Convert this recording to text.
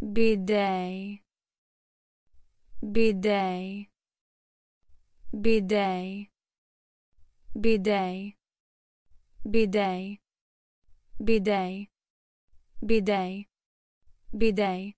bidet bidet bidet bidet bidet bidet bidet bidet